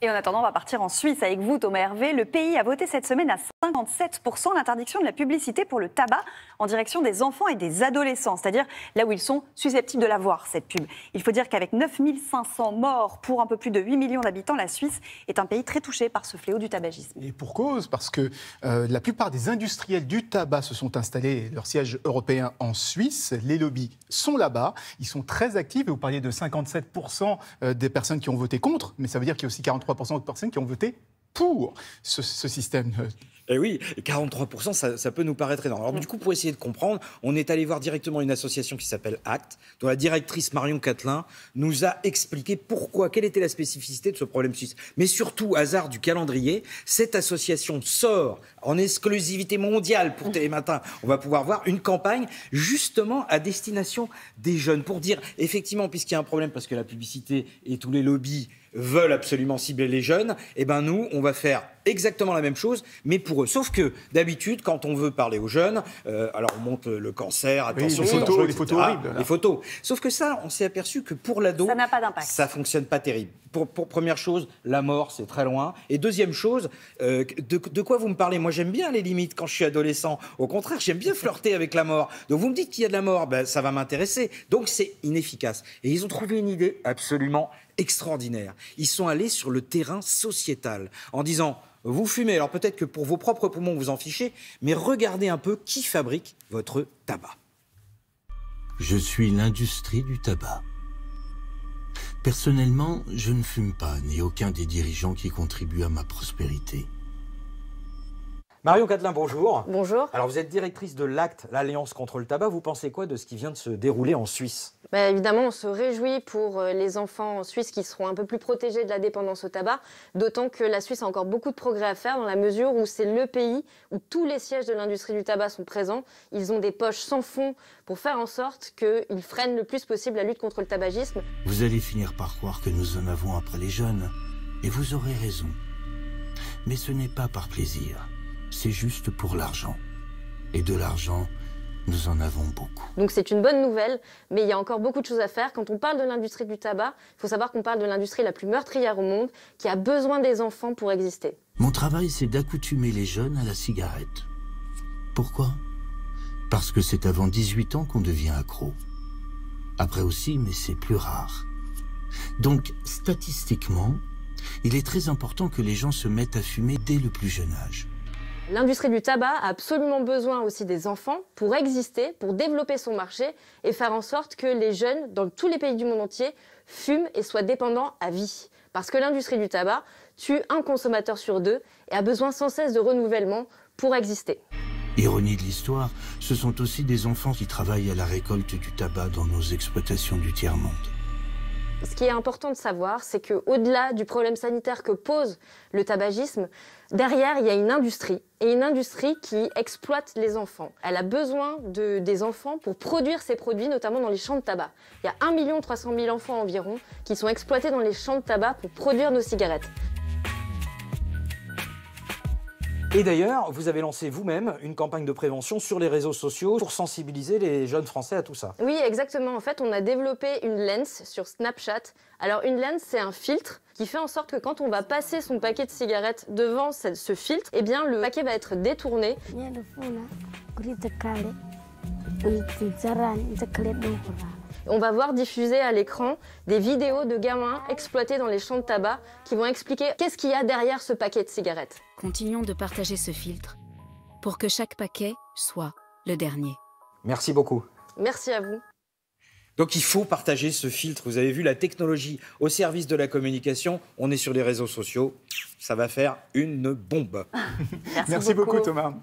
Et en attendant, on va partir en Suisse avec vous, Thomas Hervé. Le pays a voté cette semaine à 57% l'interdiction de la publicité pour le tabac en direction des enfants et des adolescents, c'est-à-dire là où ils sont susceptibles de la voir, cette pub. Il faut dire qu'avec 9500 morts pour un peu plus de 8 millions d'habitants, la Suisse est un pays très touché par ce fléau du tabagisme. Et pour cause, parce que euh, la plupart des industriels du tabac se sont installés, leur siège européen en Suisse. Les lobbies sont là-bas, ils sont très actifs. Et vous parliez de 57% euh, des personnes qui ont voté contre, mais ça veut dire qu'il y a aussi 40 3% de personnes qui ont voté pour ce, ce système euh, eh et oui, 43%, ça, peut nous paraître énorme. Alors, du coup, pour essayer de comprendre, on est allé voir directement une association qui s'appelle ACT, dont la directrice Marion Catlin nous a expliqué pourquoi, quelle était la spécificité de ce problème suisse. Mais surtout, hasard du calendrier, cette association sort en exclusivité mondiale pour Télématin. On va pouvoir voir une campagne justement à destination des jeunes pour dire, effectivement, puisqu'il y a un problème, parce que la publicité et tous les lobbies veulent absolument cibler les jeunes, eh ben nous, on va faire exactement la même chose, mais pour Sauf que d'habitude, quand on veut parler aux jeunes, euh, alors on monte le cancer, attention, les, photos, les photos, Sauf que ça, on s'est aperçu que pour l'ado, ça n'a pas d'impact. Ça fonctionne pas terrible. Pour, première chose, la mort, c'est très loin. Et deuxième chose, euh, de, quoi vous me parlez Moi, j'aime bien les limites quand je suis adolescent. Au contraire, j'aime bien flirter avec la mort. Donc vous me dites qu'il y a de la mort, ben, ça va m'intéresser. Donc c'est inefficace. Et ils ont trouvé une idée absolument extraordinaire. Ils sont allés sur le terrain sociétal en disant vous fumez, alors peut-être que pour vos propres poumons vous en fichez, mais regardez un peu qui fabrique votre tabac. Je suis l'industrie du tabac. Personnellement, je ne fume pas, ni aucun des dirigeants qui contribuent à ma prospérité. Marion Cadelin, bonjour. Bonjour. Alors vous êtes directrice de l'acte, l'Alliance contre le tabac. Vous pensez quoi de ce qui vient de se dérouler en Suisse bah, Évidemment, on se réjouit pour euh, les enfants en Suisse qui seront un peu plus protégés de la dépendance au tabac, d'autant que la Suisse a encore beaucoup de progrès à faire dans la mesure où c'est le pays où tous les sièges de l'industrie du tabac sont présents. Ils ont des poches sans fond pour faire en sorte qu'ils freinent le plus possible la lutte contre le tabagisme. Vous allez finir par croire que nous en avons après les jeunes, et vous aurez raison. Mais ce n'est pas par plaisir c'est juste pour l'argent. Et de l'argent, nous en avons beaucoup. Donc c'est une bonne nouvelle, mais il y a encore beaucoup de choses à faire. Quand on parle de l'industrie du tabac, il faut savoir qu'on parle de l'industrie la plus meurtrière au monde, qui a besoin des enfants pour exister. Mon travail, c'est d'accoutumer les jeunes à la cigarette. Pourquoi Parce que c'est avant 18 ans qu'on devient accro. Après aussi, mais c'est plus rare. Donc, statistiquement, il est très important que les gens se mettent à fumer dès le plus jeune âge. L'industrie du tabac a absolument besoin aussi des enfants pour exister, pour développer son marché et faire en sorte que les jeunes dans tous les pays du monde entier fument et soient dépendants à vie. Parce que l'industrie du tabac tue un consommateur sur deux et a besoin sans cesse de renouvellement pour exister. Ironie de l'histoire, ce sont aussi des enfants qui travaillent à la récolte du tabac dans nos exploitations du tiers-monde ce qui est important de savoir, c'est qu'au-delà du problème sanitaire que pose le tabagisme, derrière, il y a une industrie. Et une industrie qui exploite les enfants. Elle a besoin de, des enfants pour produire ses produits, notamment dans les champs de tabac. Il y a 1 300 000 enfants environ qui sont exploités dans les champs de tabac pour produire nos cigarettes. Et d'ailleurs, vous avez lancé vous-même une campagne de prévention sur les réseaux sociaux pour sensibiliser les jeunes Français à tout ça. Oui, exactement. En fait, on a développé une lens sur Snapchat. Alors, une lens, c'est un filtre qui fait en sorte que quand on va passer son paquet de cigarettes devant ce, filtre, eh bien, le paquet va être détourné on va voir diffuser à l'écran des vidéos de gamins exploités dans les champs de tabac qui vont expliquer qu'est-ce qu'il y a derrière ce paquet de cigarettes. Continuons de partager ce filtre pour que chaque paquet soit le dernier. Merci beaucoup. Merci à vous. Donc il faut partager ce filtre. Vous avez vu la technologie au service de la communication. On est sur les réseaux sociaux. Ça va faire une bombe. Merci, beaucoup Thomas.